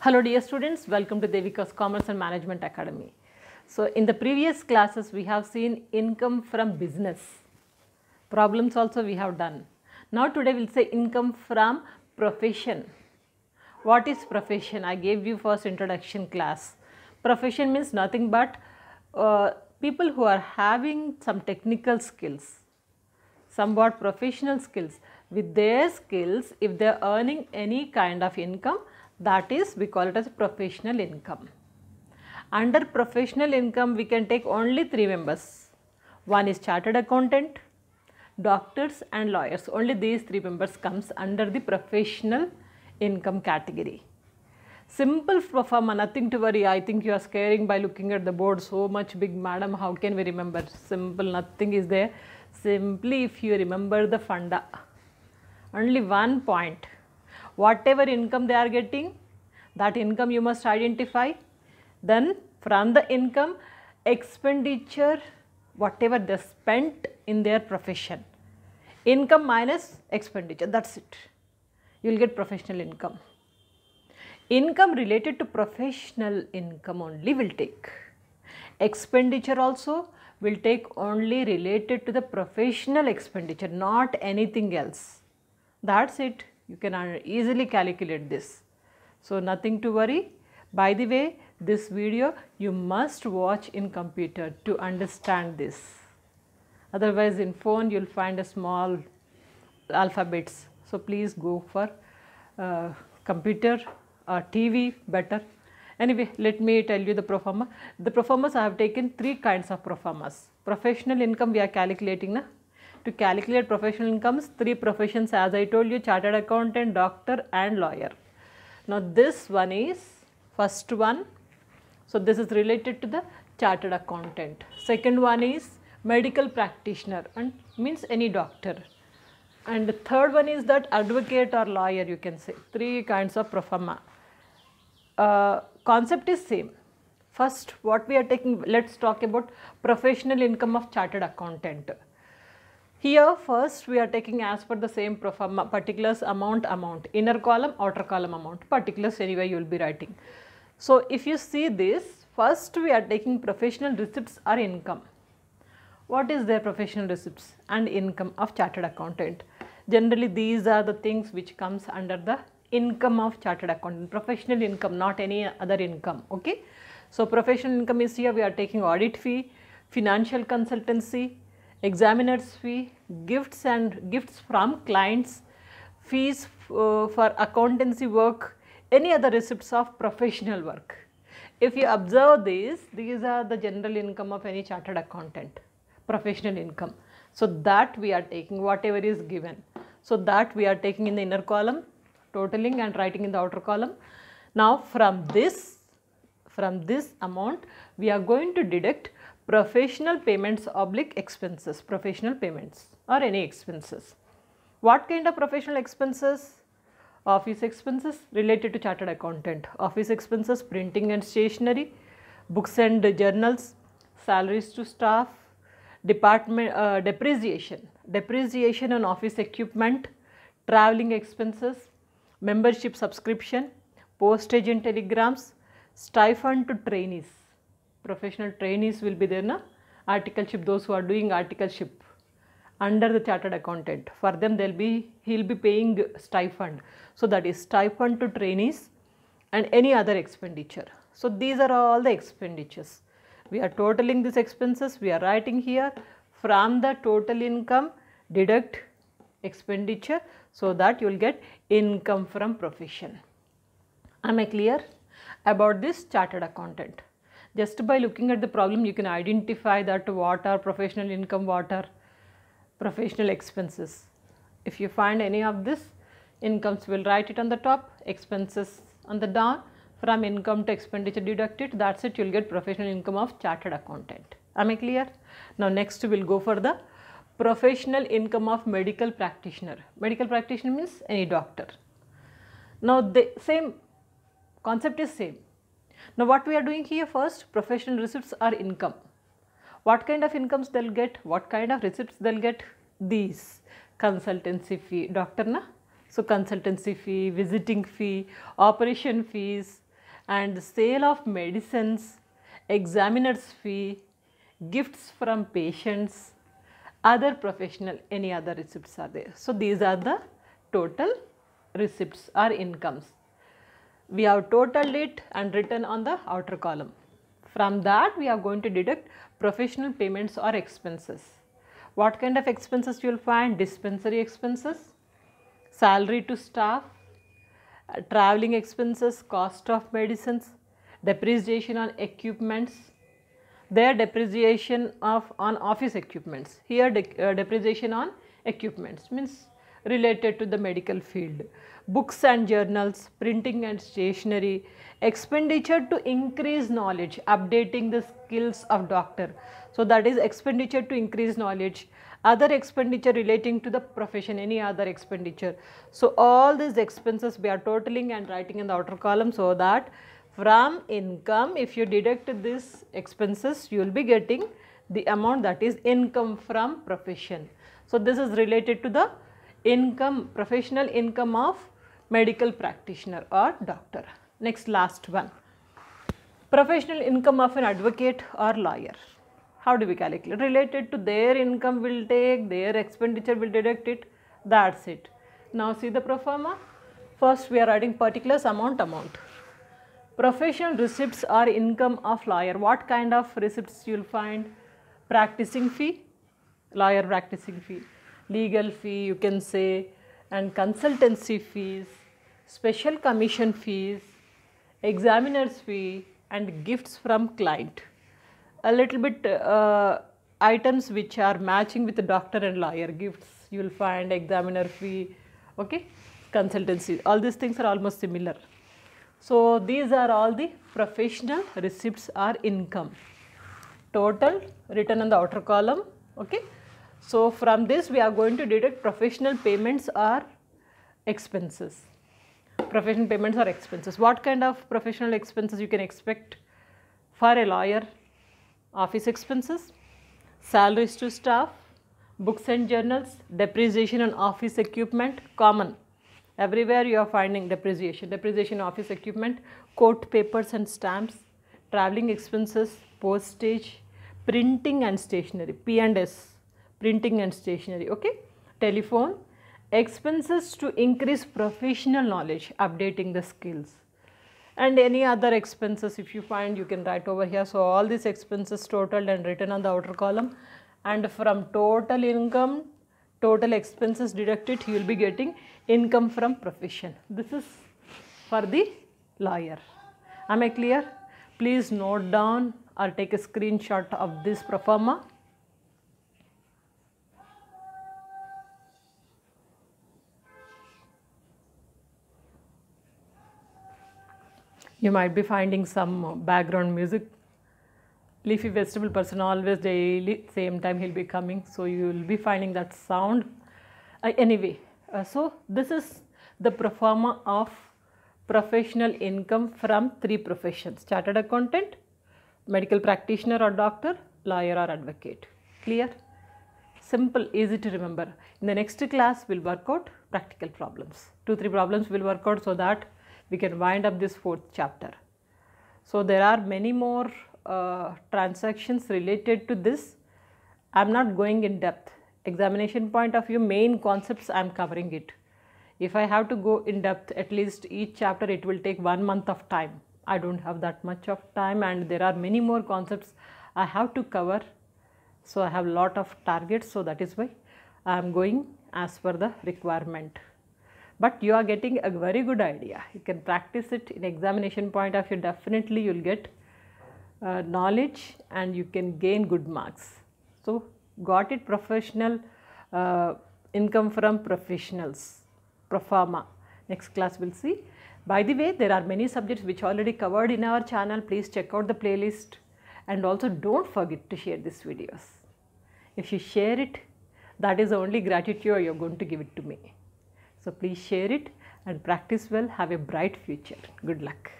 Hello dear students, welcome to Devika's Commerce and Management Academy. So in the previous classes we have seen income from business. Problems also we have done. Now today we will say income from profession. What is profession? I gave you first introduction class. Profession means nothing but uh, people who are having some technical skills, somewhat professional skills. With their skills, if they are earning any kind of income, that is we call it as professional income. Under professional income we can take only three members. One is chartered accountant, doctors and lawyers. Only these three members comes under the professional income category. Simple performer, nothing to worry. I think you are scaring by looking at the board so much big madam. How can we remember? Simple, nothing is there. Simply if you remember the funda. Only one point whatever income they are getting that income you must identify then from the income expenditure whatever they spent in their profession income minus expenditure that's it you will get professional income income related to professional income only will take expenditure also will take only related to the professional expenditure not anything else that's it you can easily calculate this. So nothing to worry. By the way, this video you must watch in computer to understand this. Otherwise in phone you will find a small alphabets. So please go for uh, computer or TV better. Anyway, let me tell you the proforma. The performers I have taken three kinds of performers. Professional income we are calculating na to calculate professional incomes, three professions as I told you, chartered accountant, doctor and lawyer. Now this one is first one. So this is related to the chartered accountant. Second one is medical practitioner and means any doctor. And the third one is that advocate or lawyer you can say. Three kinds of profama. Uh, concept is same. First what we are taking, let us talk about professional income of chartered accountant. Here first we are taking as per the same particulars amount amount inner column outer column amount particulars anyway you will be writing. So if you see this first we are taking professional receipts or income. What is their professional receipts and income of chartered accountant? Generally these are the things which comes under the income of chartered accountant professional income not any other income okay. So professional income is here we are taking audit fee, financial consultancy, examiner's fee, gifts and gifts from clients, fees uh, for accountancy work, any other receipts of professional work. If you observe these, these are the general income of any chartered accountant, professional income. So that we are taking whatever is given. So that we are taking in the inner column, totaling and writing in the outer column. Now from this, from this amount, we are going to deduct professional payments oblique expenses, professional payments or any expenses. What kind of professional expenses? Office expenses related to chartered accountant, office expenses, printing and stationery, books and journals, salaries to staff, department uh, depreciation, depreciation on office equipment, traveling expenses, membership subscription, postage and telegrams, stipend to trainees professional trainees will be there na articleship those who are doing articleship under the chartered accountant for them they'll be he'll be paying stipend so that is stipend to trainees and any other expenditure so these are all the expenditures we are totaling these expenses we are writing here from the total income deduct expenditure so that you will get income from profession am i clear about this chartered accountant just by looking at the problem, you can identify that what are professional income, what are professional expenses. If you find any of this, incomes will write it on the top, expenses on the down. From income to expenditure deduct it, that's it, you will get professional income of chartered accountant. Am I clear? Now, next we will go for the professional income of medical practitioner. Medical practitioner means any doctor. Now, the same concept is same. Now what we are doing here first, professional receipts are income. What kind of incomes they'll get, what kind of receipts they'll get? These consultancy fee, doctor na? So consultancy fee, visiting fee, operation fees and sale of medicines, examiner's fee, gifts from patients, other professional, any other receipts are there. So these are the total receipts or incomes we have totaled it and written on the outer column. From that we are going to deduct professional payments or expenses. What kind of expenses you will find? Dispensary expenses, salary to staff, uh, traveling expenses, cost of medicines, depreciation on equipments, their depreciation of on office equipments. Here de uh, depreciation on equipments means related to the medical field. Books and journals, printing and stationery, expenditure to increase knowledge, updating the skills of doctor. So that is expenditure to increase knowledge, other expenditure relating to the profession, any other expenditure. So all these expenses we are totaling and writing in the outer column so that from income if you deduct these expenses you will be getting the amount that is income from profession. So this is related to the income, professional income of medical practitioner or doctor. Next last one, professional income of an advocate or lawyer. How do we calculate? Related to their income will take, their expenditure will deduct it, that's it. Now see the pro forma. First we are adding particulars amount amount. Professional receipts are income of lawyer. What kind of receipts you will find? Practicing fee, lawyer practicing fee legal fee you can say and consultancy fees, special commission fees, examiner's fee and gifts from client. A little bit uh, items which are matching with the doctor and lawyer gifts you will find examiner fee, okay, consultancy all these things are almost similar. So, these are all the professional receipts or income. Total written on the outer column, okay. So from this we are going to deduct professional payments or expenses. Professional payments or expenses. What kind of professional expenses you can expect for a lawyer? Office expenses, salaries to staff, books and journals, depreciation on office equipment, common. Everywhere you are finding depreciation, depreciation office equipment, court papers and stamps, traveling expenses, postage, printing and stationery, P&S printing and stationery okay telephone expenses to increase professional knowledge updating the skills and any other expenses if you find you can write over here so all these expenses totaled and written on the outer column and from total income total expenses deducted you will be getting income from profession this is for the lawyer am i clear please note down or take a screenshot of this proforma You might be finding some background music. Leafy vegetable person always daily same time he'll be coming. So you will be finding that sound. Uh, anyway, uh, so this is the performer of professional income from three professions. Chartered accountant, medical practitioner or doctor, lawyer or advocate. Clear? Simple, easy to remember. In the next class, we'll work out practical problems. Two, three problems will work out so that we can wind up this fourth chapter. So there are many more uh, transactions related to this. I am not going in depth. Examination point of view main concepts I am covering it. If I have to go in depth at least each chapter it will take one month of time. I do not have that much of time and there are many more concepts I have to cover. So I have lot of targets so that is why I am going as per the requirement but you are getting a very good idea. You can practice it in examination point of view definitely you will get uh, knowledge and you can gain good marks. So, got it professional uh, income from professionals, Profama. Next class we will see. By the way, there are many subjects which already covered in our channel. Please check out the playlist and also don't forget to share these videos. If you share it, that is only gratitude you are going to give it to me. So please share it and practice well. Have a bright future. Good luck.